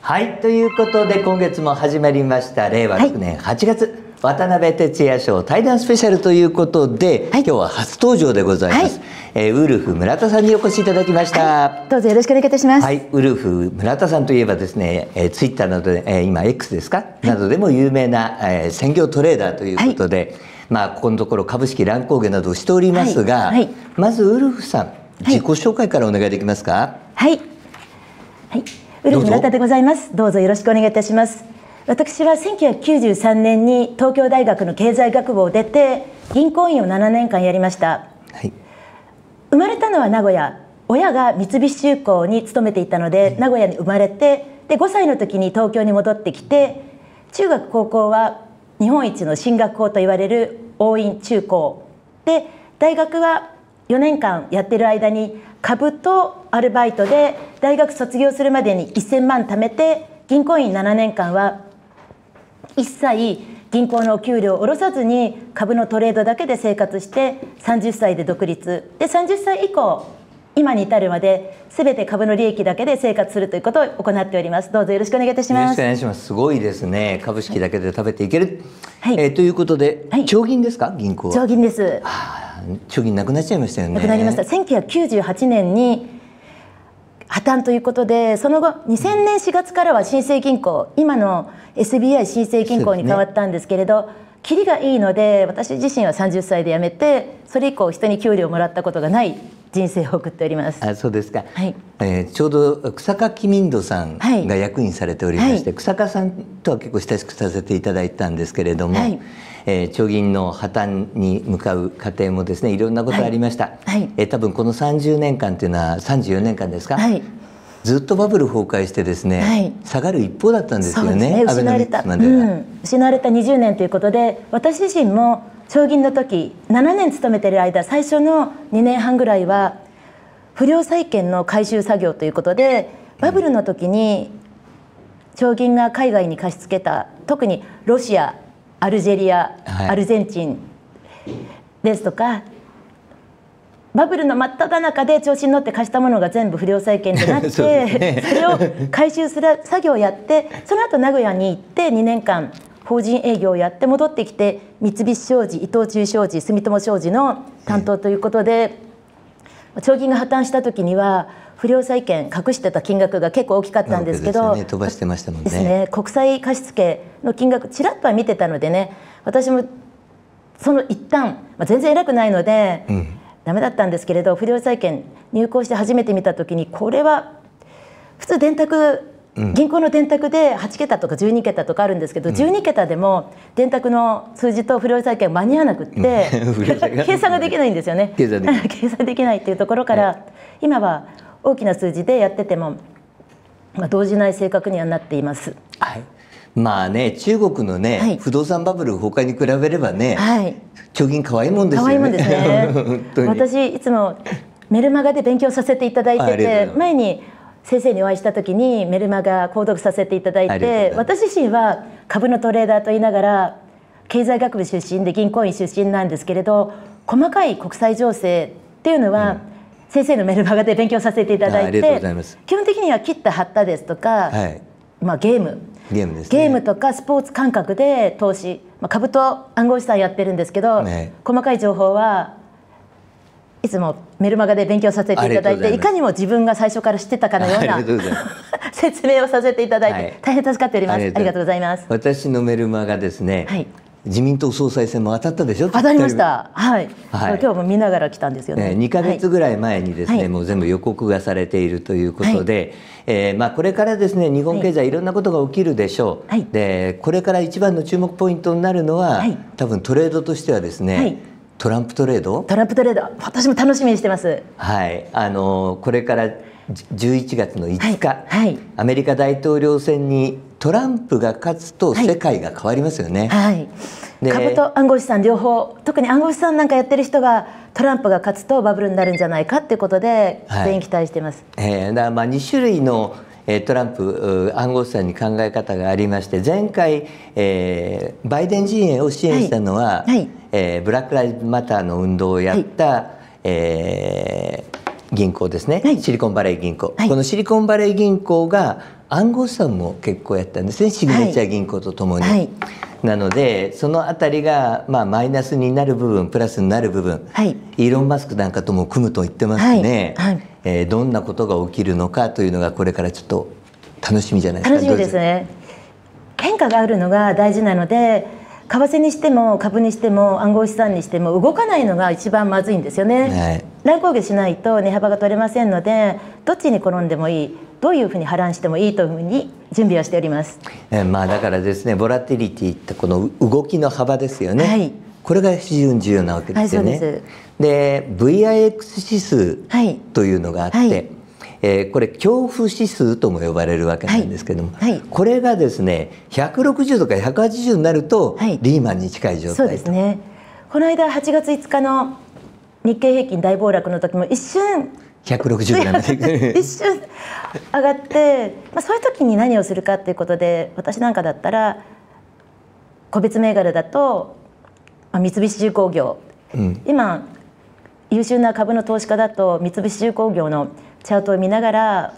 はいということで今月も始まりました令和6年8月、はい渡辺哲也賞対談スペシャルということで、はい、今日は初登場でございます、はい、えー、ウルフ村田さんにお越しいただきました、はい、どうぞよろしくお願いいたします、はい、ウルフ村田さんといえばですね、えー、ツイッターなどで、えー、今 X ですか、などでも有名な、えー、専業トレーダーということで、まあここのところ株式乱高下などをしておりますが、まずウルフさん自己紹介からお願いできますかはい、はいウルフ村田でございますどうぞよろしくお願いいたします私は1993年に東京大学の経済学部を出て銀行員を7年間やりました、はい、生まれたのは名古屋親が三菱重工に勤めていたので、名古屋に生まれてで5歳の時に東京に戻ってきて中学高校は日本一の進学校といわれる大院中高で大学は4年間やってる間に株とアルバイトで大学卒業するまでに1000万貯めて銀行員7年間は一切銀行のお給料を下ろさずに株のトレードだけで生活して30歳で独立で30歳以降今に至るまで全て株の利益だけで生活するということを行っておりますどうぞよろしくお願いいたしますよろしくお願いしますすごいですね株式だけで食べていける、はい、えー、ということで、はい、長銀ですか銀行は長銀です、はあ貯金なくなっちゃいましたよね。なくなりました。1998年に破綻ということでその後2000年4月からは新生銀行今の SBI 新生銀行に変わったんですけれど、きり、ね、がいいので私自身は30歳で辞めてそれ以降人に給料をもらったことがない人生を送っておりますあそうですか、はいえー、ちょうど草加紀民度さんが役員されておりまして、はい、草加さんとは結構親しくさせていただいたんですけれども、はい、えー、町議の破綻に向かう過程もですねいろんなことありました、はいはい、えー、多分この30年間というのは34年間ですか、はい、ずっとバブル崩壊してですね、はい、下がる一方だったんですよね、ね、失われた、うん、失われた20年ということで私自身も町銀の時7年勤めてる間最初の2年半ぐらいは不良債権の回収作業ということでバブルの時に、う銀が海外に貸し付けた特にロシアアルジェリア、はい、アルゼンチンですとかバブルの真っ只中で調子に乗って貸したものが全部不良債権となって そ、ねそれを回収する作業をやってその後名古屋に行って2年間法人営業をやって戻ってきて三菱商事伊藤忠商事住友商事の担当ということで、は銀が破綻した時には不良債権隠してた金額が結構大きかったんですけど、ね、飛ばしてましたもんね、ね、国際貸付の金額ちらっとは見てたのでね私もその一旦、まあ、全然偉くないので、うん、ダメだったんですけれど不良債権入行して初めて見た時にこれは普通電卓銀行の電卓で8桁とか12桁とかあるんですけど、12桁でも電卓の数字と不良債権間に合わなくって、計算ができないんですよね 計算できないっていうところから、今は大きな数字でやってても、まあ、動じない性格にはなっています。はいまあね中国のね、はい、不動産バブル崩壊に比べればね、はい、貯金可愛いもんですよね。可愛いもんですね 私いつもメルマガで勉強させていただいてて前に先生にお会いした時にメルマガ購読させていただいて私自身は株のトレーダーと言いながら経済学部出身で銀行員出身なんですけれど細かい国際情勢っていうのは、うん先生のメルマガで勉強させていただいて基本的には切った貼ったですとか、はい、まあ、ゲームゲームです、ね、ゲームとかスポーツ感覚で投資、まあ、株と暗号資産やってるんですけど、ね、細かい情報はいつもメルマガで勉強させていただいていかにも自分が最初から知ってたかのような 説明をさせていただいて、はい、大変助かっておりますありがとうございます私のメルマガですね、はい、自民党総裁選も当たったでしょ当たりました、はい、はい、今日も見ながら来たんですよねね2か月ぐらい前にですね、はい、もう全部予告がされているということで、はい、えー、まあ、これからですね日本経済いろんなことが起きるでしょう、はい、でこれから一番の注目ポイントになるのは、多分トレードとしてはですね、トランプトレードトランプトレード私も楽しみにしてますはいあのこれから11月の5日、はい、アメリカ大統領選にトランプが勝つと世界が変わりますよね。はい、株と暗号資産両方特に暗号資産なんかやってる人がトランプが勝つとバブルになるんじゃないかっていうことで全員期待してます。はい、えー、だまあ二種類のトランプ暗号資産に考え方がありまして前回、えー、バイデン陣営を支援したのは、はいはい、えー、ブラック・ライブ・マターの運動をやった、はい、えー、銀行ですね、シリコンバレー銀行、このシリコンバレー銀行が暗号資産も結構やったんですねシグネチャー銀行とともに。はい、なのでその辺りが、まあ、マイナスになる部分プラスになる部分、はい、イーロン・マスクなんかとも組むと言ってますね、はい、えー、どんなことが起きるのかというのがこれからちょっと楽しみじゃないですか楽しみですね変化があるのが大事なので為替にしても株にしても暗号資産にしても動かないのが一番まずいんですよね、はい、乱高下しないと値幅が取れませんのでどっちに転んでもいいどういうふうに波乱してもいいというふうに準備をしております。えー、まあだからですね、ボラティリティってこの動きの幅ですよね。はい、これが非常に重要なわけですよね。はい、でで VIX 指数というのがあって、はい、えー、これ恐怖指数とも呼ばれるわけなんですけども、はい、これがですね160とか180になるとリーマンに近い状態そうですねこの間8月5日の日経平均大暴落の時も一瞬160ぐらいまで一瞬上がって、まあ、そういう時に何をするかっていうことで私なんかだったら個別銘柄だと、まあ、三菱重工業、うん、今優秀な株の投資家だと三菱重工業のチャートを見ながら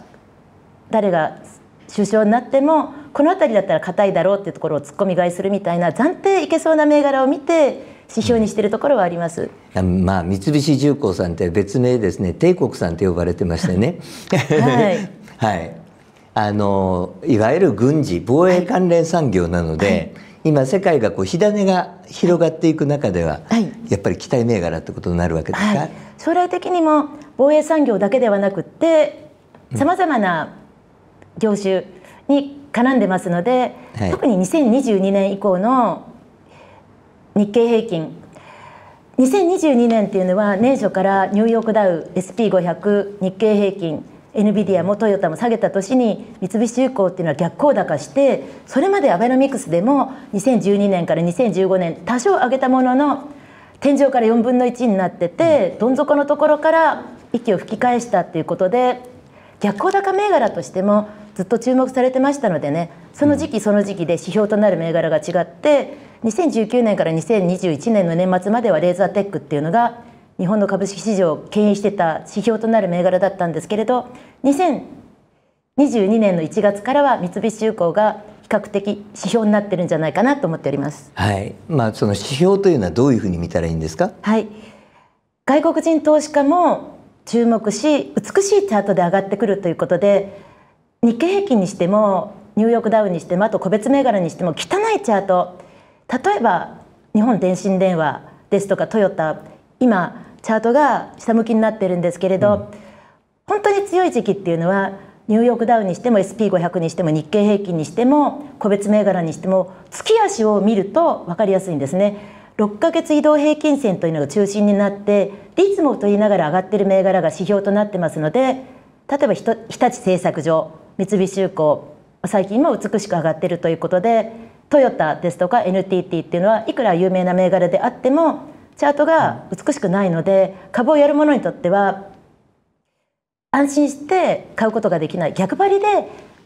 誰が首相になってもこの辺りだったら硬いだろうっていうところを突っ込み買いするみたいな暫定いけそうな銘柄を見て指標にしているところはあります、うん、まあ、三菱重工さんって別名ですね帝国さんと呼ばれてましてね。はい、はいあのいわゆる軍事防衛関連産業なので、はいはい、今世界がこう火種が広がっていく中では、はい、やっぱり期待銘柄ってことになるわけですか、将来的にも防衛産業だけではなくてさまざまな業種に絡んでますので、はい、特に2022年以降の日経平均2022年っていうのは年初からニューヨークダウ SP500 日経平均エヌビディアもトヨタも下げた年に三菱重工っていうのは逆行高してそれまでアベノミクスでも2012年から2015年多少上げたものの天井から4分の1になってて、どん底のところから息を吹き返したっていうことで逆行高銘柄としてもずっと注目されてましたのでねその時期その時期で指標となる銘柄が違って2019年から2021年の年末まではレーザーテックっていうのが日本の株式市場を牽引してた指標となる銘柄だったんですけれど2022年の1月からは三菱重工が比較的指標になってるんじゃないかなと思っております。はい。まあその指標というのはどういうふうに見たらいいんですか。はい。外国人投資家も注目し美しいチャートで上がってくるということで日経平均にしてもニューヨークダウンにしてもあと個別銘柄にしても汚いチャート例えば日本電信電話ですとかトヨタ今チャートが下向きになってるんですけれど、うん、本当に強い時期っていうのはニューヨークダウンにしても SP500 にしても日経平均にしても個別銘柄にしても月足を見ると分かりやすいんですね。6ヶ月移動平均線というのが中心になってリズムと言いながら上がってる銘柄が指標となってますので例えば日立製作所三菱重工最近も美しく上がってるということでトヨタですとか NTT っていうのはいくら有名な銘柄であってもチャートが美しくないので株をやる者にとっては安心して買うことができない逆張りで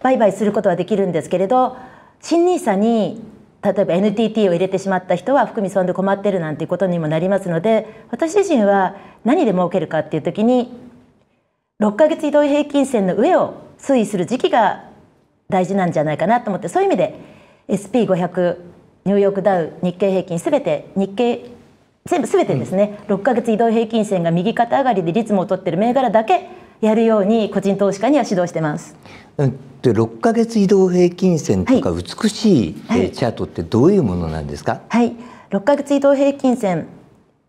売買することはできるんですけれど新 nisa に例えば NTT を入れてしまった人は含み損で困ってるなんていうことにもなりますので私自身は何で儲けるかっていう時に6ヶ月移動平均線の上を推移する時期が大事なんじゃないかなと思ってそういう意味で SP500 ニューヨークダウ日経平均すべて日経全部すべてですね、うん、6か月移動平均線が右肩上がりで率も取ってる銘柄だけやるように個人投資家には指導してます。うんで6か月移動平均線とか美しい、はい、えチャートってどういうものなんですか、はい、6ヶ月移動平均線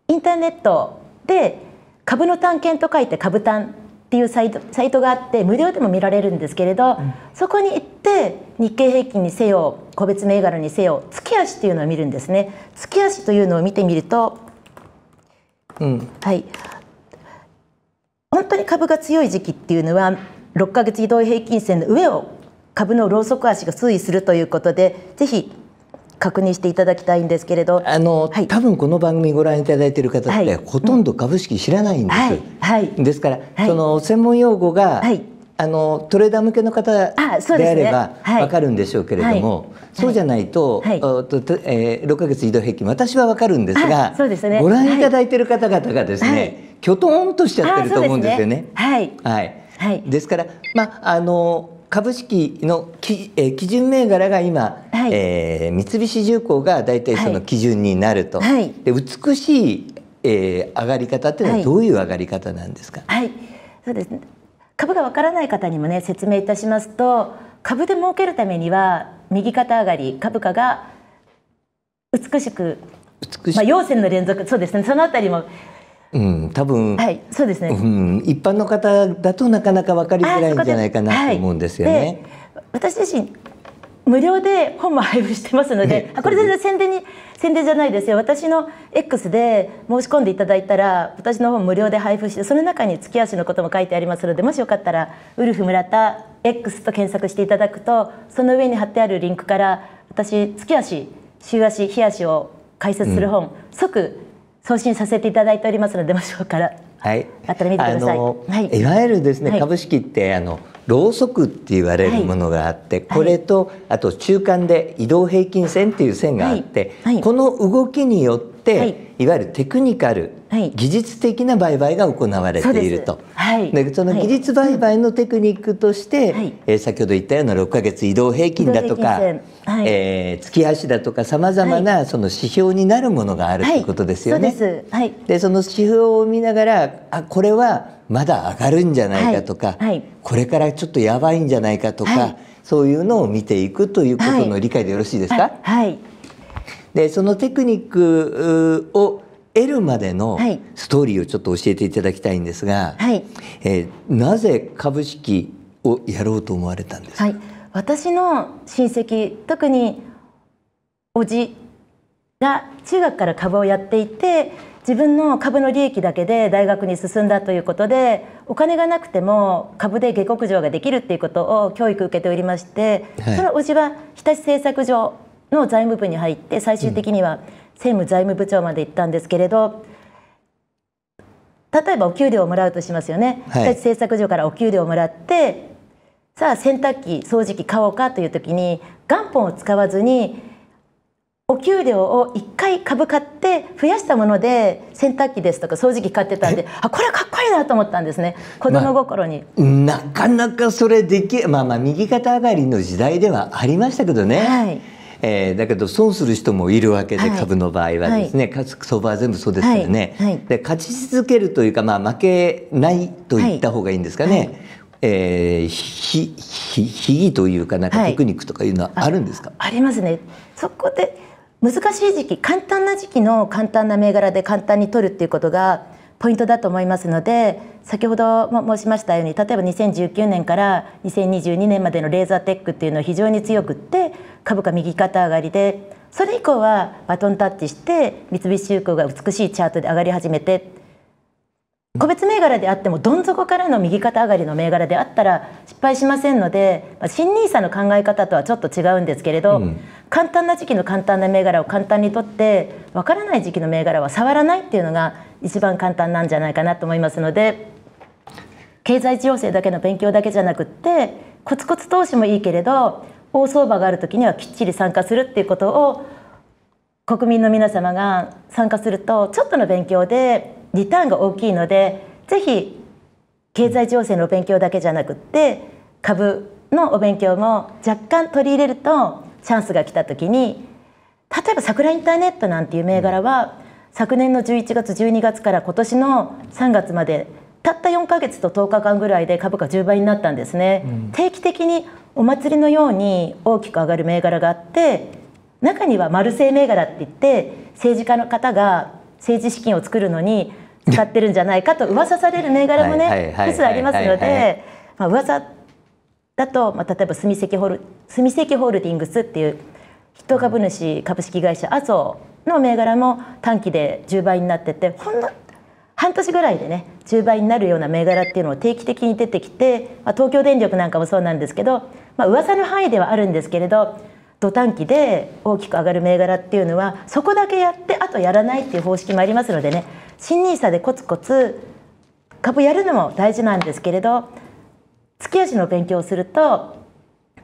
インターネットで株の探検と書いて株探っていうサイトサイトがあって無料でも見られるんですけれど、うん、そこに行って日経平均にせよ個別銘柄にせよ月足というのを見るんですね月足というのを見てみると、うん、はい本当に株が強い時期っていうのは6か月移動平均線の上を株のローソク足が推移するということでぜひ確認していただきたいんですけれどあの、はい、多分この番組ご覧いただいている方って、ほとんど株式知らないんです、はい、はい、ですから、その専門用語が、はいあのトレーダー向けの方であれば分かるんでしょうけれども、そうじゃないと、はいえー、6か月移動平均私はわかるんですがそうです、ね、ご覧いただいている方々がですね、きょとんとしちゃってると思うんですよね。はい、はいはい、ですから、まああの株式のき、えー、基準銘柄が今、はい、えー、三菱重工が大体その基準になると、はい、で美しい、えー、上がり方っていうのはどういう上がり方なんですか、はい、はい、そうです、ね、株がわからない方にもね説明いたしますと株で儲けるためには右肩上がり株価が美しくまあ、陽線の連続そうですねそのあたりもうん、多分、はい、そうですね、うん、一般の方だとなかなか分かりづらいんじゃないかなと思うんですよね。はい、私自身無料で本も配布してますので、ね、あこれ全然宣伝に宣伝じゃないですよ私の X で申し込んでいただいたら私の本無料で配布してその中に月足のことも書いてありますのでもしよかったらウルフ村田 X と検索していただくとその上に貼ってあるリンクから私月足週足日足を解説する本、うん、即送信させていただいておりますので、ましょうから。はい。あとたら見てください。はい。いわゆるですね、はい、株式ってあのろうそくって言われるものがあって、はい、これとあと中間で移動平均線っていう線があって、はい、この動きによって、い、わゆるテクニカル、はい、技術的な売買が行われていると。はい。でその技術売買のテクニックとして、はいえー、先ほど言ったような6か月移動平均だとか。はい、えー、月足だとかさまざまなその指標になるものがあるっいうことですよね。でその指標を見ながらあこれはまだ上がるんじゃないかとか、はいはい、これからちょっとやばいんじゃないかとか、そういうのを見ていくということの理解でよろしいですか、はいでそのテクニックを得るまでのストーリーをちょっと教えていただきたいんですが、はいえー、なぜ株式をやろうと思われたんですか、私の親戚特におじが中学から株をやっていて自分の株の利益だけで大学に進んだということでお金がなくても株で下克上ができるっていうことを教育受けておりまして、はい、そのおじは日立製作所の財務部に入って最終的には政務財務部長まで行ったんですけれど、うん、例えばお給料をもらうとしますよね、はい、日立製作所からお給料をもらってさあ洗濯機掃除機買おうかという時に元本を使わずにお給料を1回株買って増やしたもので洗濯機ですとか掃除機買ってたんであこれかっこいいなと思ったんですね子供心に、まあ、なかなかそれできまあまあ右肩上がりの時代ではありましたけどね。はいえー、だけど損する人もいるわけで、株の場合はですね、はい、相場は全部そうですよね、はいはい、で勝ち続けるというか、まあ、負けないといった方がいいんですかね、えー、ひひひぎというかなんかテクニックとかいうのはあるんですか、はい、ありますねそこで難しい時期簡単な時期の簡単な銘柄で簡単に取るっていうことがポイントだと思いますので先ほども申しましたように例えば2019年から2022年までのレーザーテックっていうのは非常に強くって株価右肩上がりでそれ以降はバトンタッチして三菱重工が美しいチャートで上がり始めて個別銘柄であってもどん底からの右肩上がりの銘柄であったら失敗しませんので新 nisa の考え方とはちょっと違うんですけれど、うん、簡単な時期の簡単な銘柄を簡単に取ってわからない時期の銘柄は触らないっていうのが一番簡単なんじゃないかなと思いますので経済情勢だけの勉強だけじゃなくってコツコツ投資もいいけれど大相場がある時にはきっちり参加するっていうことを国民の皆様が参加するとちょっとの勉強でリターンが大きいのでぜひ経済情勢のお勉強だけじゃなくって株のお勉強も若干取り入れるとチャンスが来た時に例えば桜インターネットなんていう銘柄は、昨年の11月12月から今年の3月までたった4か月と10日間ぐらいで株価10倍になったんですね、うん、定期的にお祭りのように大きく上がる銘柄があって中にはマルセイ銘柄って言って政治家の方が政治資金を作るのに使ってるんじゃないかと噂される銘柄もね 複数ありますので、まあ、噂だと、まあ、例えば住関ホール住関ホールディングスっていう筆頭株主株式会社麻生の銘柄も短期で10倍になっててほんの半年ぐらいでね10倍になるような銘柄っていうのを定期的に出てきて、まあ、東京電力なんかもそうなんですけど、まあ噂の範囲ではあるんですけれど土短期で大きく上がる銘柄っていうのはそこだけやってあとやらないっていう方式もありますのでね新 nisa でコツコツ株やるのも大事なんですけれど月足の勉強をすると、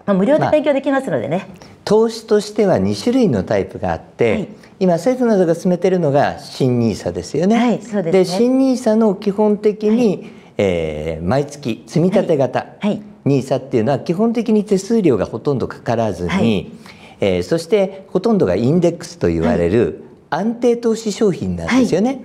まあ、無料で勉強できますのでね、まあ、投資としては2種類のタイプがあって、はい、今政府などが進めてるのが新 nisa ですよね。はい、そうです、ね、で新 nisa の基本的に、はい、えー、毎月積立型、はい、はい NISA っていうのは基本的に手数料がほとんどかからずに、はい、えー、そしてほとんどがインデックスと言われる安定投資商品なんですよね。はい、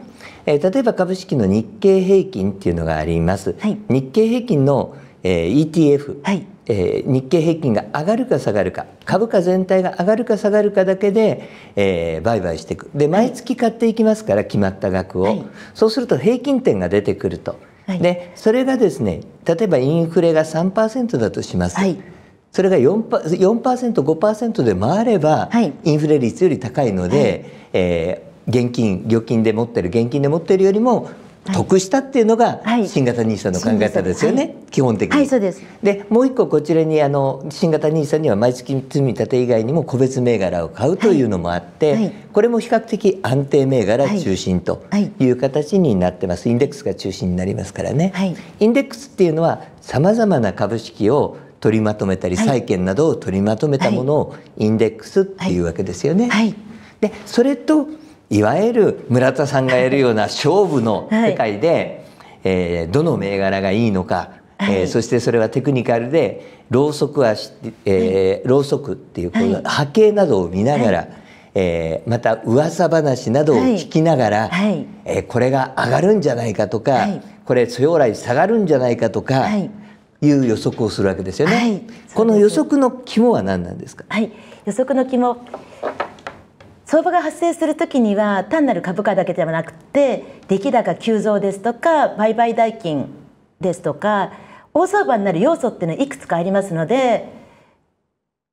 えー、例えば株式の日経平均っていうのがあります。はい、日経平均の、えー、ETF、はい、えー、日経平均が上がるか下がるか株価全体が上がるか下がるかだけで、えー、売買していくで毎月買っていきますから、はい、決まった額を、はい、そうすると平均点が出てくるとい、でそれがですね例えばインフレが3%だとします、はい、それが 4%5% で回れば、はい、インフレ率より高いので、はい、えー、現金預金で持ってる現金で持ってるよりも得したっていうのが新型 NISA の考え方ですよね、はい、基本的に。はい、そうですでもう一個こちらにあの新型 NISA には毎月積み立て以外にも個別銘柄を買うというのもあって、はい、これも比較的安定銘柄中心という形になってます、インデックスが中心になりますからね。インデックスっていうのは様々な株式を取りまとめたり、債券などを取りまとめたものをインデックスっていうわけですよね。でそれといわゆる村田さんがやるような勝負の 世界で、はい、えー、どの銘柄がいいのか、はい、えー、そしてそれはテクニカルでろうそくはえー、ろうそくっていうこの波形などを見ながら、はい、えー、また噂話などを聞きながら、はい、えー、これが上がるんじゃないかとか、これ将来下がるんじゃないかとか、いう予測をするわけですよね。この予測の肝は何なんですか。はい、予測の肝相場が発生する時には単なる株価だけではなくて出来高急増ですとか売買代金ですとか大相場になる要素っていうのはいくつかありますので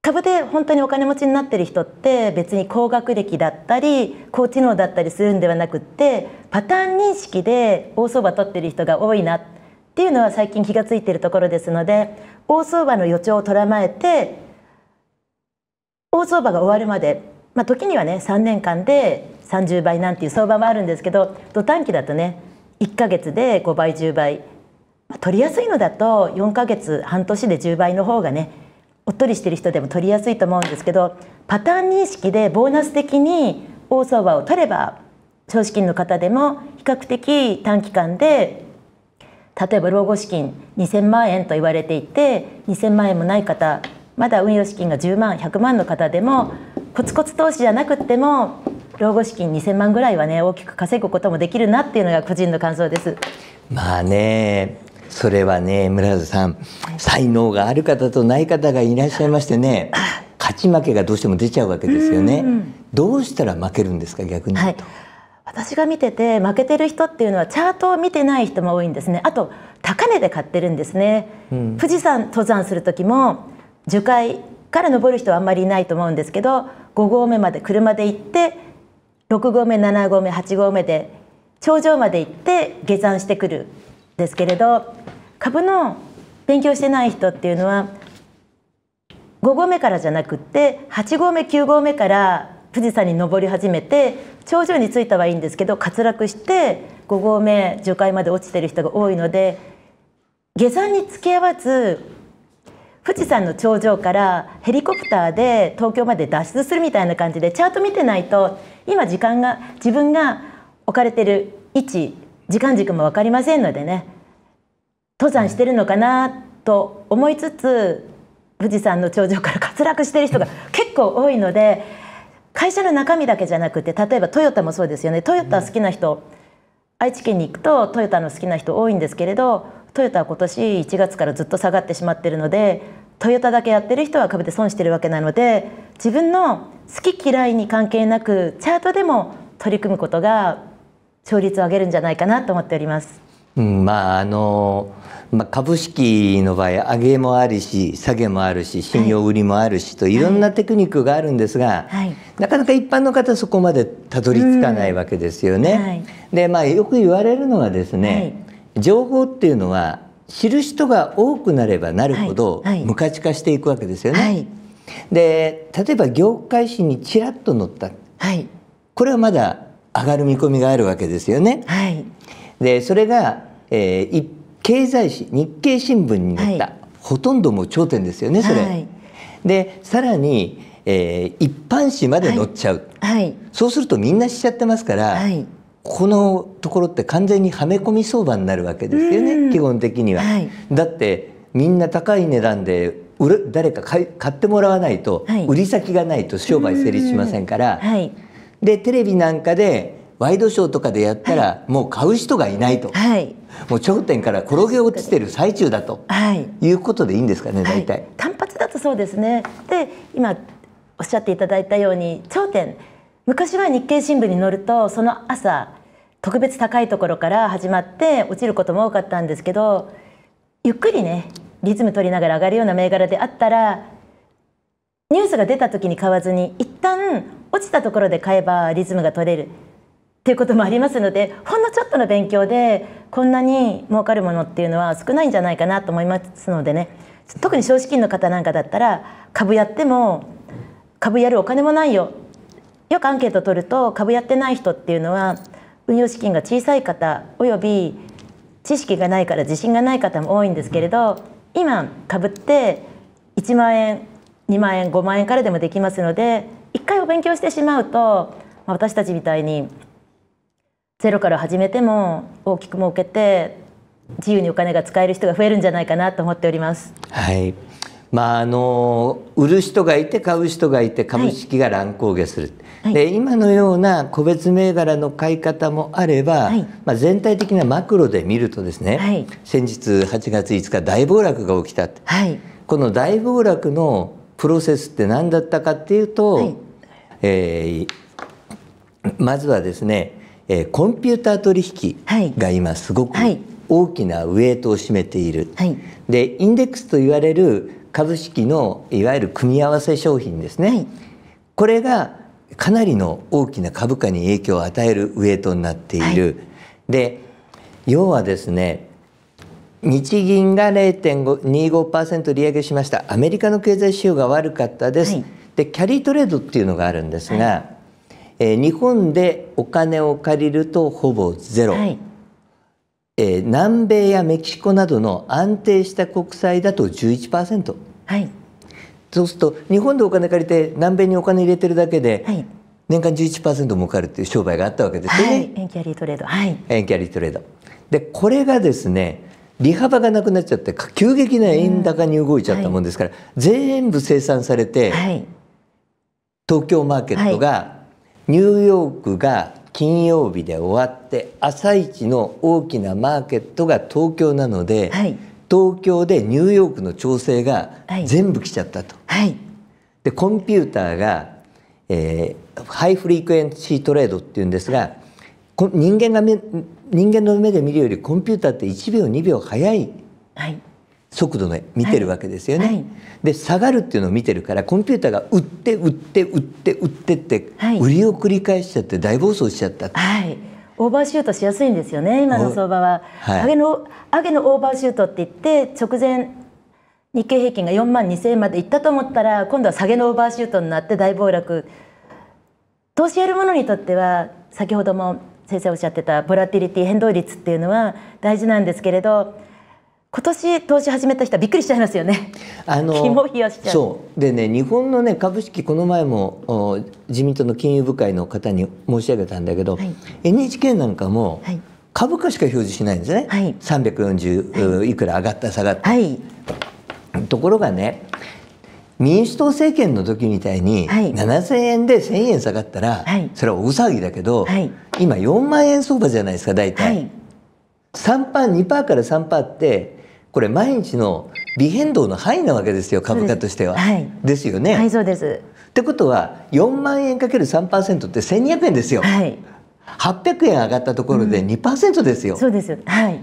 株で本当にお金持ちになってる人って別に高学歴だったり高知能だったりするんではなくってパターン認識で大相場取ってる人が多いなっていうのは最近気が付いてるところですので大相場の予兆を捉まえて大相場が終わるまでまあ、時にはね3年間で30倍なんていう相場もあるんですけど土短期だとね1か月で5倍10倍、まあ、取りやすいのだと4か月半年で10倍の方がねおっとりしてる人でも取りやすいと思うんですけどパターン認識でボーナス的に大相場を取れば少資金の方でも比較的短期間で例えば老後資金2,000万円と言われていて2,000万円もない方まだ運用資金が10万100万の方でも、うんコツコツ投資じゃなくても老後資金2000万ぐらいはね大きく稼ぐこともできるなっていうのが個人の感想です。まあねそれはね村田さん、才能がある方とない方がいらっしゃいましてね 勝ち負けがどうしても出ちゃうわけですよね。うどうしたら負けるんですか逆に、はい、私が見てて負けてる人っていうのはチャートを見てない人も多いんですねあと高値で買ってるんですね、うん、富士山登山する時も樹海から登る人はあんまりいないと思うんですけど5合目まで車で行って6合目7合目8合目で頂上まで行って下山してくるんですけれど株の勉強してない人っていうのは5合目からじゃなくって8合目9合目から富士山に登り始めて頂上に着いたはいいんですけど滑落して5合目樹海まで落ちてる人が多いので下山に付き合わず富士山の頂上からヘリコプターで東京まで脱出するみたいな感じでチャート見てないと今時間が自分が置かれてる位置時間軸も分かりませんのでね登山してるのかなと思いつつ富士山の頂上から滑落してる人が結構多いので会社の中身だけじゃなくて例えばトヨタもそうですよねトヨタ好きな人、愛知県に行くとトヨタの好きな人多いんですけれどトヨタは今年1月からずっと下がってしまってるのでトヨタだけやってる人は株で損してるわけなので自分の好き嫌いに関係なくチャートでも取り組むことが勝率を上げるんじゃないかなと思っております。うん、まああの、まあ、株式の場合上げもあるし下げもあるし信用売りもあるしと、い、ろんなテクニックがあるんですが、なかなか一般の方そこまでたどり着かないわけですよね。でまあよく言われるのがですね、情報っていうのは知る人が多くなればなるほど無価値化していくわけですよね。はいはい、で例えば業界誌にちらっと載った、はい、これはまだ上がる見込みがあるわけですよね。はい、でそれが、えー、経済誌日経新聞に載った、ほとんども頂点ですよねそれ。でさらに、えー、一般誌まで載っちゃう、そうするとみんなしちゃってますから、このところって完全にはめ込み相場になるわけですよね、基本的には、はい、だってみんな高い値段で売る誰か買ってもらわないと、はい、売り先がないと商売成立しませんから、はい、でテレビなんかでワイドショーとかでやったら、もう買う人がいないと、はい、もう頂点から転げ落ちてる最中だと、はい、いうことでいいんですかね大体、単発だとそうですねで今おっしゃっていただいたように頂点昔は日経新聞に載るとその朝特別高いところから始まって落ちることも多かったんですけどゆっくりねリズム取りながら上がるような銘柄であったらニュースが出た時に買わずに一旦落ちたところで買えばリズムが取れるっていうこともありますのでほんのちょっとの勉強でこんなに儲かるものっていうのは少ないんじゃないかなと思いますのでね特に少資金の方なんかだったら株やっても株やるお金もないよよくアンケート取ると株やってない人っていうのは運用資金が小さい方および知識がないから自信がない方も多いんですけれど今かぶって1万円2万円5万円からでもできますので一回お勉強してしまうと私たちみたいにゼロから始めても大きく儲けて自由にお金が使える人が増えるんじゃないかなと思っております。はいまあ、あの売る人がいて買う人がいて株式が乱高下する、はい、で今のような個別銘柄の買い方もあれば、はい、まあ、全体的なマクロで見るとですね、はい、先日8月5日大暴落が起きた、この大暴落のプロセスって何だったかっていうと、えー、まずはですね、えー、コンピューター取引が今すごく大きなウエイトを占めている、でインデックスと言われる株式のいわゆる組み合わせ商品ですね、はい、これがかなりの大きな株価に影響を与えるウエイトになっている、はい、で要はですね日銀が0.25%利上げしましたアメリカの経済指標が悪かったです、はい、でキャリートレードっていうのがあるんですが、はい、えー、日本でお金を借りるとほぼゼロ、はい、えー、南米やメキシコなどの安定した国債だと11%、はい、そうすると日本でお金借りて南米にお金入れてるだけで、はい、年間11%儲かるっていう商売があったわけですね、はい、円キャリートレード、はい、円キャリートレードでこれがですね利幅がなくなっちゃって急激な円高に動いちゃったもんですから、はい、全部生産されて、はい、東京マーケットが、ニューヨークが金曜日で終わって朝一の大きなマーケットが東京なので、はい、東京でニューヨークの調整が全部来ちゃったと。はい、でコンピューターが、えー、ハイフリークエンシートレードっていうんですが人間が人間の目で見るよりコンピューターって1秒2秒早い。はい速度で見てるわけですよね。はい、で下がるっていうのを見てるからコンピューターが売って売って売って売ってって、売りを繰り返しちゃって大暴走しちゃった。はいオーバーシュートしやすいんですよね今の相場は、はい、上げの上げのオーバーシュートって言って直前日経平均が4万2000円までいったと思ったら今度は下げのオーバーシュートになって大暴落投資やる者にとっては先ほども先生おっしゃってたボラティリティ変動率っていうのは大事なんですけれど今年投資始めた人はびっくりしちゃいますよね。あのそうでね日本のね株式この前も自民党の金融部会の方に申し上げたんだけど、はい、NHK なんかも株価しか表示しないんですね。はい、340、い、くら上がった下がった。はい、ところがね民主党政権の時みたいに、七千7000円で1000円下がったら、はい、それは大騒ぎだけど、はい、今4万円相場じゃないですか大体、はい、3パー2パーから3パーってこれ毎日の微変動の範囲なわけですよ株価としては。はい、ですよね。はいそうですってことは4万円かける3%って1200円ですよ。はい、800円上がったところで2%ですよ。うん、そうですよはい。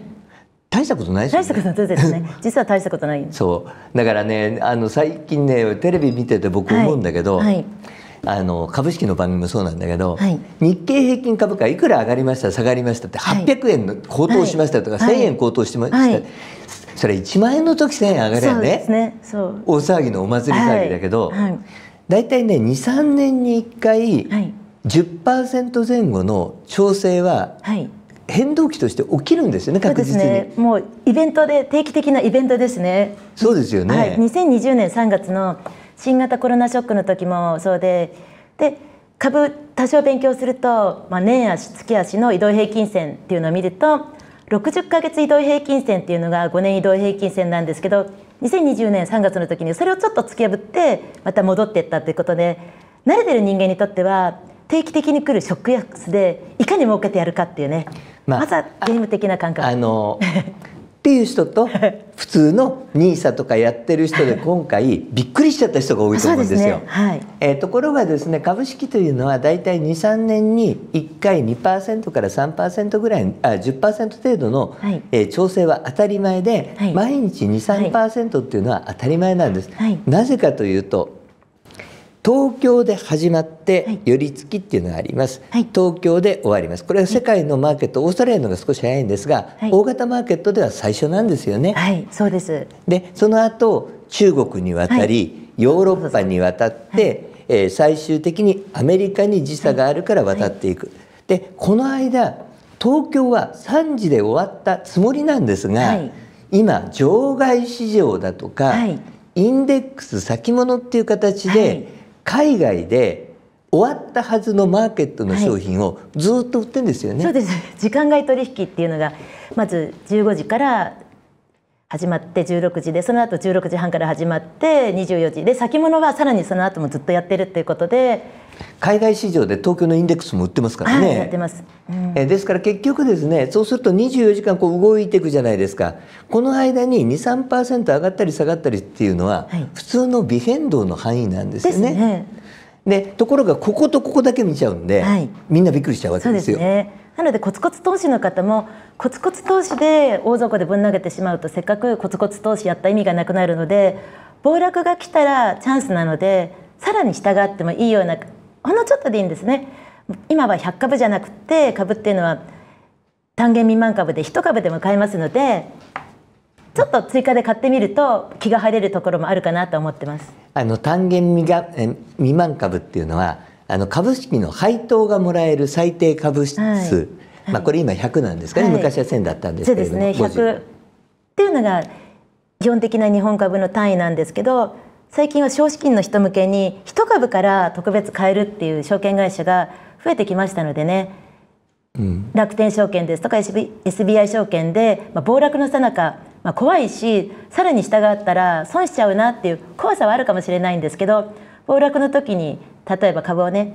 大したことない、ね、大したことですね。実は大したことない。そう。だからね、あの最近ね、テレビ見てて僕思うんだけど、はいはい、あの株式の番組もそうなんだけど、はい、日経平均株価いくら上がりました、下がりましたって、800円の高騰しましたとか、はい、1000円高騰しました。それ1万円の時1,000円上がりゃねね大騒ぎのお祭り騒ぎだけど、大体ね23年に1回、はい、10%前後の調整は、はい変動期として起きるんですよね確実に、ね、もうイベントで定期的なイベントですねそうですよね、はい、2020年3月の新型コロナショックの時もそうでで株多少勉強すると、まあ、年足月足の移動平均線っていうのを見ると60ヶ月移動平均線っていうのが5年移動平均線なんですけど2020年3月の時にそれをちょっと突き破ってまた戻っていったということで慣れてる人間にとっては定期的に来るショック安でいかに儲けてやるかっていうね、ままずはゲーム的な感覚。あの っていう人と普通のニーサとかやってる人で 今回びっくりしちゃった人が多いと思うんですよ。すねはい、えー、ところがですね株式というのはだいたい23年に1回2%から3%ぐらいあ10%程度の、はい、えー、調整は当たり前で、はい、毎日23%っていうのは当たり前なんです。なぜかというと東京で始まって寄り付きっていうのがあります、はい、東京で終わりますこれは世界のマーケット、オーストラリアの方が少し早いんですが、はい、大型マーケットでは最初なんですよねはいそうですでその後中国に渡り、はい、ヨーロッパに渡って、はい、えー、最終的にアメリカに時差があるから渡っていく、でこの間東京は3時で終わったつもりなんですが、今場外市場だとか、インデックス先物っていう形で、海外で終わったはずのマーケットの商品をずっと売ってんですよね、はい、そうです時間外取引っていうのがまず15時から始まって16時でその後16時半から始まって24時で先物はさらにその後もずっとやってるっていうことで海外市場で東京のインデックスも売ってますからね、はい、やってます、うん、えですから結局ですねそうすると24時間こう動いていくじゃないですかこの間に23%上がったり下がったりっていうのは普通の微変動の範囲なんですよね。はい、で、ね、ところがこことここだけ見ちゃうんで、はい、みんなびっくりしちゃうわけですよ。そうですねなのでコツコツ投資の方もコツコツ投資で大底でぶん投げてしまうとせっかくコツコツ投資やった意味がなくなるので暴落が来たらチャンスなのでさらに従ってもいいようなほんのちょっとでいいんですね。今は100株じゃなくて株っていうのは単元未満株で1株でも買えますのでちょっと追加で買ってみると気が晴れるところもあるかなと思ってます。あの単元未満株っていうのはあの株式の配当がもらえる最低株数、はいはい、まあこれ今100なんですかね、はい、昔は1000だったんですけれども、ね、100っていうのが基本的な日本株の単位なんですけど最近は少資金の人向けに1株から特別買えるっていう証券会社が増えてきましたのでね、うん、楽天証券ですとか SBI 証券で、まあ、暴落のさなかまあ、怖いしさらに従ったら損しちゃうなっていう怖さはあるかもしれないんですけど暴落の時に例えば株をね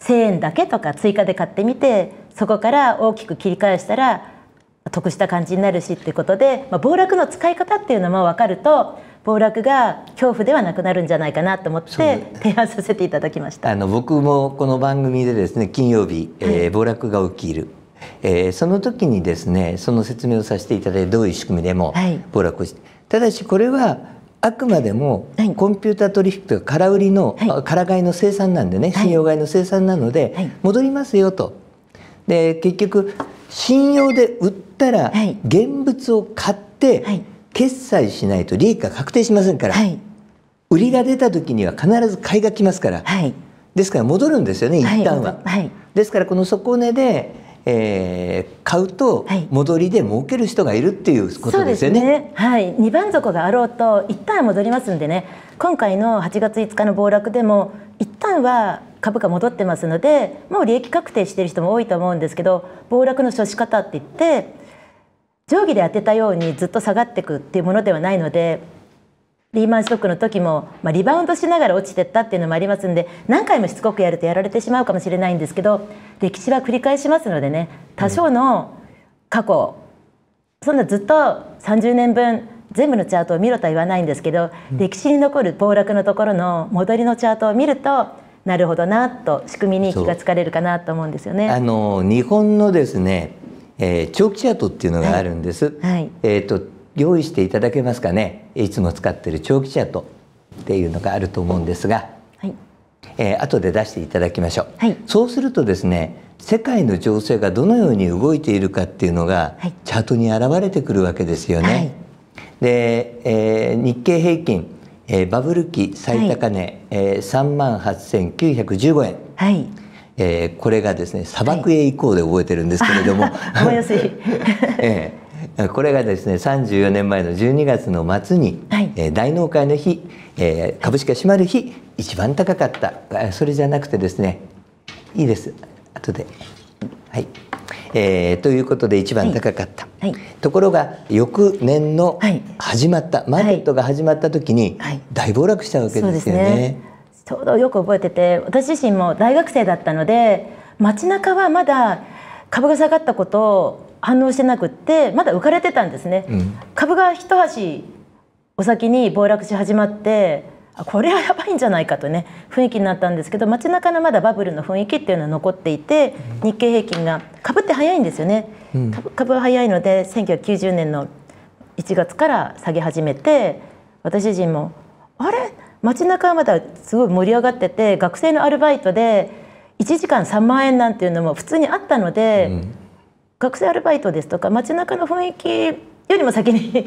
1,000円だけとか追加で買ってみてそこから大きく切り返したら得した感じになるしっていうことで、まあ、暴落の使い方っていうのも分かると暴落が恐怖ではなくなるんじゃないかなと思って提案させていただきましたあの僕もこの番組でですね金曜日、えー、暴落が起きる、はいえー、その時にですねその説明をさせていただいてどういう仕組みでも暴落をして、はい、ただしこれはあくまでもコンピューター取引というか空売りの、はい、空買いの生産なんでね、信用買いの生産なので、戻りますよとで結局信用で売ったら現物を買って、決済しないと利益が確定しませんから、はい、売りが出た時には必ず買いが来ますから、はい、ですから戻るんですよね一旦は、はい、ですからこの底値でえー、買うと戻りで儲ける人がいるっていうことですよね。はい、ねはい、番底があろうと一旦戻りますんでね今回の8月5日の暴落でも一旦は株価戻ってますのでもう利益確定してる人も多いと思うんですけど暴落の処し方って言って定規で当てたようにずっと下がっていくっていうものではないのでリーマンショックの時も、まあ、リバウンドしながら落ちてったっていうのもありますんで何回もしつこくやるとやられてしまうかもしれないんですけど歴史は繰り返しますのでね多少の過去、そんなずっと30年分全部のチャートを見ろとは言わないんですけど、うん、歴史に残る暴落のところの戻りのチャートを見るとなるほどなと仕組みに気がつかれるかなと思うんですよね。あの日本のですね、えー、長期チャートっていうのがあるんです。はいはい、えっ、ー、と用意していただけますかね。いつも使ってる長期チャートっていうのがあると思うんですが、はいえー、後で出していただきましょう、はい、そうするとですね世界の情勢がどのように動いているかっていうのが、はい、チャートに現れてくるわけですよね。はい、で、えー、日経平均、えー、バブル期最高値、はい、えー、3万8915円。はいえー、これがですね砂漠へ行こうで覚えてるんですけれども、はい、覚えやすい、えー、これがですね34年前の12月の末に、はい、えー、大納会の日、えー、株式が閉まる日一番高かったそれじゃなくてですねいいです後ではい、えー、ということで一番高かった、はいはい、ところが翌年の始まった、マーケットが始まった時に大暴落したわけですよねね、ちょうどよく覚えてて私自身も大学生だったので街中はまだ株が下がったことを反応してなくってまだ浮かれてたんですね、うん、株が一足お先に暴落し始まってこれはやばいんじゃないかとね雰囲気になったんですけど街中のまだバブルの雰囲気っていうのは残っていて日経平均が株って早いんですよね、うん、株は早いので1990年の1月から下げ始めて私自身もあれ街中はまだすごい盛り上がってて学生のアルバイトで1時間3万円なんていうのも普通にあったので、うん、学生アルバイトですとか街中の雰囲気よりも先に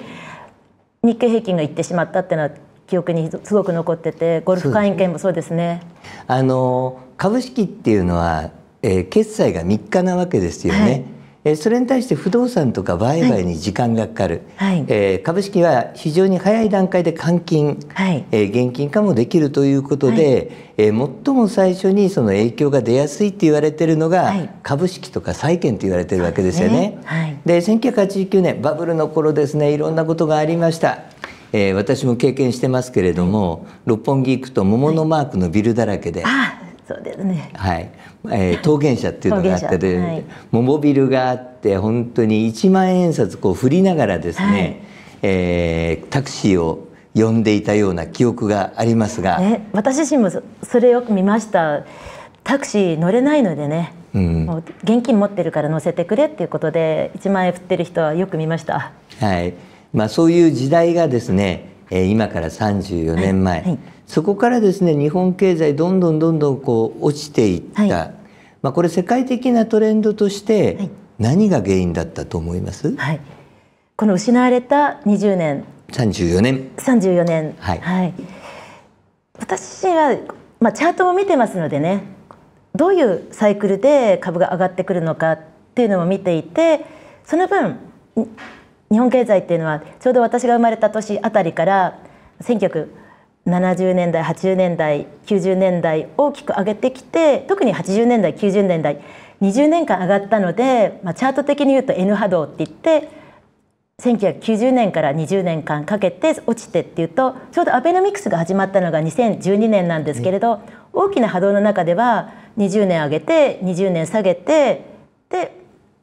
日経平均が行ってしまったっていうのは記憶にすごく残っててゴルフ会員権もそうですね。すねあの株式っていうのは、えー、決済が3日なわけですよね。はいえそれに対して不動産とか売買に時間がかかる、はい、えー、株式は非常に早い段階で換金、はい、えー、現金化もできるということで、はい、えー、最も最初にその影響が出やすいって言われてるのが、株式とか債券と言われてるわけですよね。で,、ねはい、で1989年バブルの頃ですねいろんなことがありました。えー、私も経験してますけれども、六本木行くと桃のマークのビルだらけで、そうですね。はい、えー、桃源者っていうのがあってで、はい、桃ビルがあって本当に一万円札こう振りながらですね、はい、えー、タクシーを呼んでいたような記憶がありますが、ね、私自身もそれよく見ました。タクシー乗れないのでね、うん、もう現金持ってるから乗せてくれっていうことで1万円振ってる人はよく見ました。はいまあ、そういう時代がですね、えー、今から34年前、はいはい、そこからですね日本経済どんどんどんどんこう落ちていった、はい、まあ、これ世界的なトレンドとして何が原因だったと思います、この失われた20年34年34年はい、私は、まあ、チャートも見てますのでねどういうサイクルで株が上がってくるのかっていうのも見ていてその分日本経済っていうのはちょうど私が生まれた年あたりから1970年代80年代90年代大きく上げてきて特に80年代90年代20年間上がったので、まあ、チャート的に言うと N 波動って言って1990年から20年間かけて落ちてっていうとちょうどアベノミクスが始まったのが2012年なんですけれど、大きな波動の中では20年上げて20年下げてで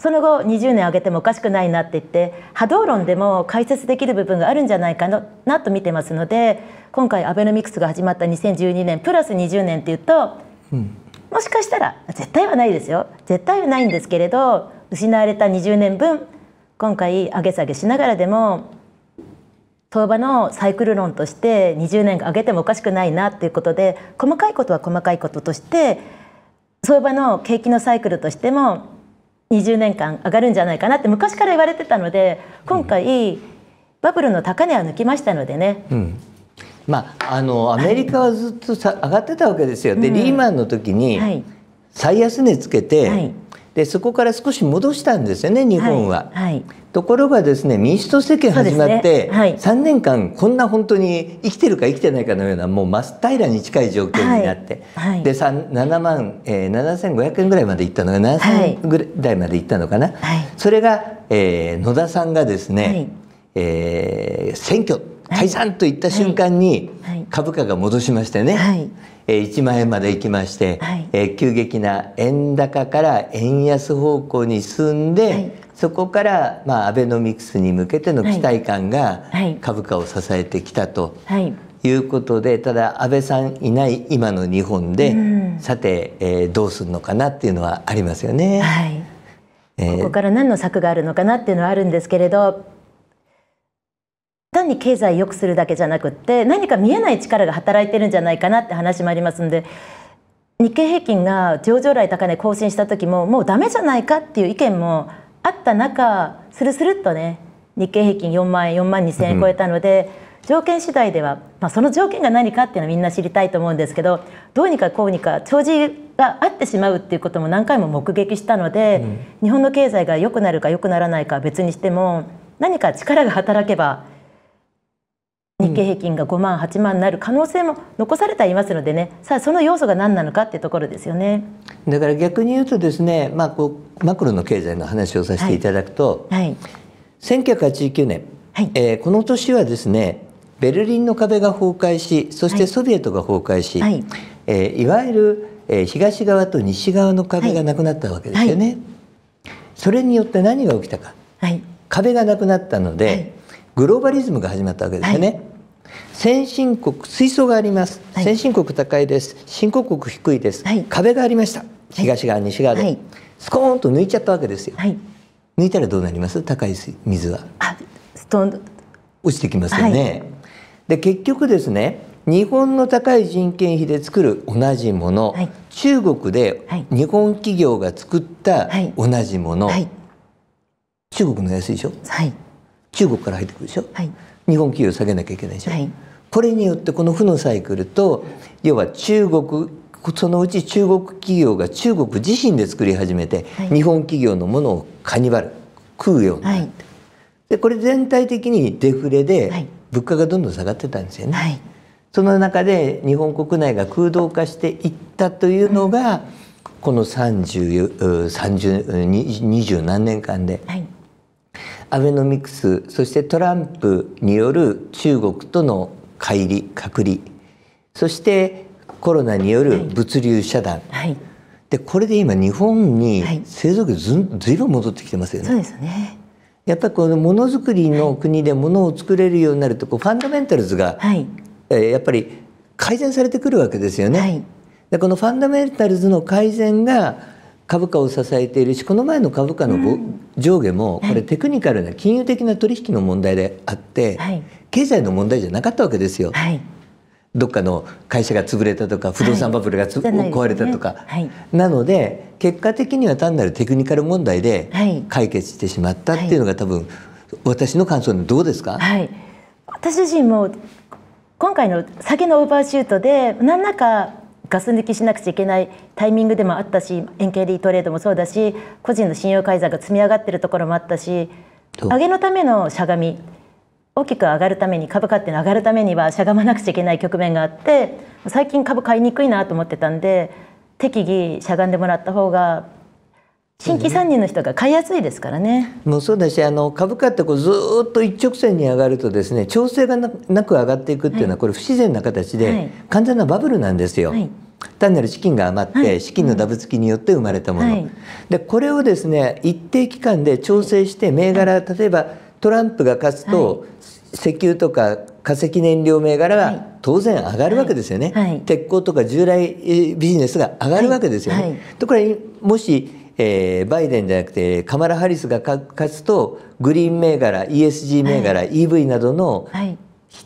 その後20年上げてもおかしくないなって言って波動論でも解説できる部分があるんじゃないかなと見てますので今回アベノミクスが始まった2012年プラス20年っていうと、うん、もしかしたら絶対はないですよ絶対はないんですけれど失われた20年分今回上げ下げしながらでも相場のサイクル論として20年上げてもおかしくないなっていうことで細かいことは細かいこととして相場の景気のサイクルとしても20年間上がるんじゃないかなって昔から言われてたので今回、バブルの高値は抜きましたのでね、うんまあ、あのアメリカはずっとさ上がってたわけですよ。で、リーマンの時に最安値つけて、はい、でそこから少し戻したんですよね日本は、はい、ところがですね民主党政権始まって、3年間こんな本当に生きてるか生きてないかのようなもう真っ平らに近い状況になって、はい、で7万、えー、7500円ぐらいまでいったのが7000円ぐらいまでいったのかな、それが、えー、野田さんがですね、えー、選挙解散と言った瞬間に株価が戻しましてね、はいえー、1万円まで行きまして、はいえー、急激な円高から円安方向に進んで、はい、そこから、まあ、アベノミクスに向けての期待感が株価を支えてきたと。はいいうことでただ安倍さんいない今の日本で、うん、さて、えー、どうするのかなっていうのはありますよね。はいえー、ここから何の策があるのかなっていうのはあるんですけれど単に経済良くするだけじゃなくって何か見えない力が働いてるんじゃないかなって話もありますので日経平均が上場来高値更新した時ももうダメじゃないかっていう意見もあった中スルスルっとね日経平均4万円4万2千円超えたので、うん、条件次第では、まあ、その条件が何かっていうのはみんな知りたいと思うんですけどどうにかこうにか帳尻があってしまうっていうことも何回も目撃したので、うん、日本の経済が良くなるか良くならないか別にしても何か力が働けば日経平均が5万8万になる可能性も残されていますのでねさあその要素が何なのかってところですよねだから逆に言うとですね、まあ、こうマクロの経済の話をさせていただくと、はいはい、1989年、はいえー、この年はですねベルリンの壁が崩壊しそしてソビエトが崩壊し、はいえー、いわゆる、えー、東側と西側の壁がなくなったわけですよね。はい、それによって何が起きたか、はい、壁がなくなったので、グローバリズムが始まったわけですよね。はい先進国水素があります、先進国高いです新興国低いです、はい、壁がありました東側西側で、はい、スコーンと抜いちゃったわけですよ、抜いたらどうなります高い水はストン落ちてきますよね、で結局ですね日本の高い人件費で作る同じもの、中国で日本企業が作った同じもの、中国の安いでしょ、はい、中国から入ってくるでしょ、はい、日本給与下げなきゃいけないでしょ、はい、これによってこの負のサイクルと要は中国そのうち中国企業が中国自身で作り始めて、はい、日本企業のものをカニバル食うようになって、はい、でこれ全体的にデフレで物価がどんどん下がってたんですよね。はい、その中で日本国内が空洞化していったというのが、この303020何年間ではいアベノミクスそしてトランプによる中国との乖離隔離そしてコロナによる物流遮断、はい、でこれで今日本に製造業ずずいぶん戻ってきてますよね。そうですねやっぱりこのものづくりの国でものを作れるようになるとこうファンダメンタルズが、はい、えやっぱり改善されてくるわけですよね。はい、でこのファンダメンタルズの改善が株価を支えているしこの前の株価の上下もこれテクニカルな金融的な取引の問題であって、はい、経済の問題じゃなかったわけですよ。はい、どっかの会社が潰れたとか不動産バブルが、壊れたとか、なので結果的には単なるテクニカル問題で解決してしまったっていうのが多分私の感想どうですか、私自身も今回の先のオーバーシュートで何らかガス抜きしなくちゃいけないタイミングでもあったし円形リートレードもそうだし個人の信用改ざんが積み上がってるところもあったし上げのためのしゃがみ大きく上がるために株価って上がるためにはしゃがまなくちゃいけない局面があって最近株買いにくいなと思ってたんで適宜しゃがんでもらった方が新規参入の人が買いやすいですからね。もうそうだし、あの株価ってこうずっと一直線に上がるとですね、調整がなく上がっていくっていうのは、これ不自然な形で、はい、完全なバブルなんですよ。はい、単なる資金が余って、資金のダブつきによって生まれたもの、でこれをですね一定期間で調整して銘柄、例えばトランプが勝つと、石油とか化石燃料銘柄は当然上がるわけですよね、はいはい、鉄鋼とか従来ビジネスが上がるわけですよね、はい、とこれもしえー、バイデンじゃなくてカマラ・ハリスが勝つとグリーン銘柄 ESG 銘柄、はい、EV などの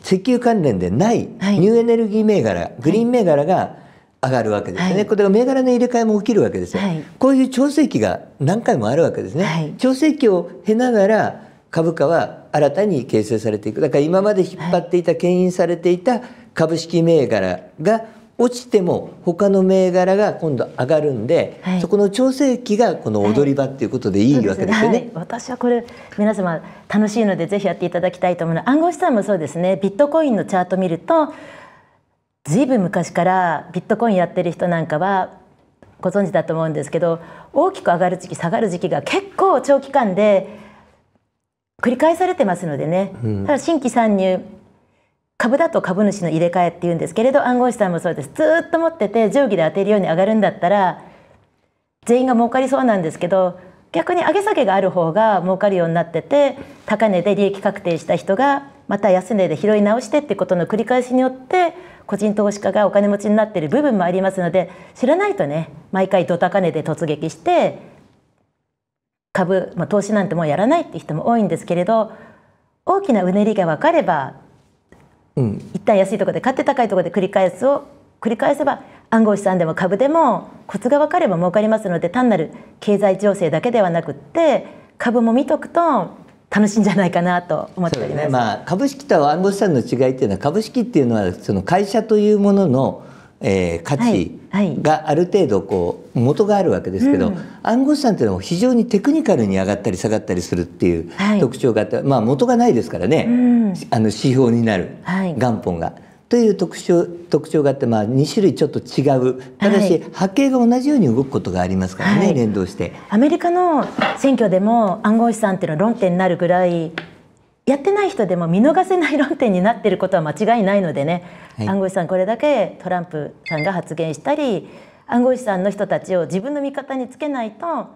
石油関連でないニューエネルギー銘柄、はい、グリーン銘柄が上がるわけですね、はい、これが銘柄の入れ替えも起きるわけですよ、こういう調整期が何回もあるわけですね、調整期を経ながら株価は新たに形成されていくだから今まで引っ張っていた、牽引されていた株式銘柄が落ちても他の銘柄が今度上がるんで、はい、そこの調整期がこの踊り場っていうことでいいわけですよね。はい、私はこれ皆様楽しいのでぜひやっていただきたいと思うの暗号資産もそうですねビットコインのチャート見るとずいぶん昔からビットコインやってる人なんかはご存知だと思うんですけど大きく上がる時期下がる時期が結構長期間で繰り返されてますのでね、うん、ただ新規参入株だと株主の入れ替えっていうんですけれど暗号資産もそうですずっと持ってて定規で当てるように上がるんだったら全員が儲かりそうなんですけど逆に上げ下げがある方が儲かるようになってて高値で利益確定した人がまた安値で拾い直してってことの繰り返しによって個人投資家がお金持ちになってる部分もありますので知らないとね毎回ド高値で突撃して株、まあ、投資なんてもうやらないって人も多いんですけれど大きなうねりが分かればうん、一旦安いところで買って高いところで繰り返すを繰り返せば暗号資産でも株でもコツが分かれば儲かりますので単なる経済情勢だけではなくって株も見とくと楽しいんじゃないかなと思っております、ね、まあ、株式と暗号資産の違いっていうのは株式っていうのはその会社というもののえー、価値がある程度こう元があるわけですけど、はいはいうん、暗号資産っていうのは非常にテクニカルに上がったり下がったりするっていう特徴があって、はい、まあ元がないですからね、うん、あの指標になる、元本が。という特徴特徴があって、まあ、2種類ちょっと違うただし、波形が同じように動くことがありますからね、連動して。アメリカの選挙でも暗号資産っていうのは論点になるぐらいやってない人でも見逃せない論点になっていることは間違いないのでね、はい、暗号資産これだけトランプさんが発言したり暗号資産の人たちを自分の味方につけないと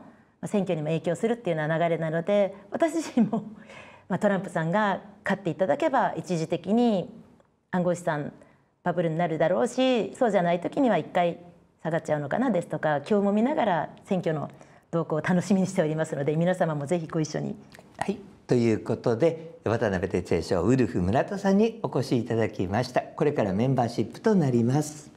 選挙にも影響するっていうような流れなので私自身も、まあ、トランプさんが勝っていただけば一時的に暗号資産バブルになるだろうしそうじゃない時には一回下がっちゃうのかなですとか今日も見ながら選挙の動向を楽しみにしておりますので皆様もぜひご一緒に。はいということで渡辺哲也賞ウルフ村田さんにお越しいただきましたこれからメンバーシップとなります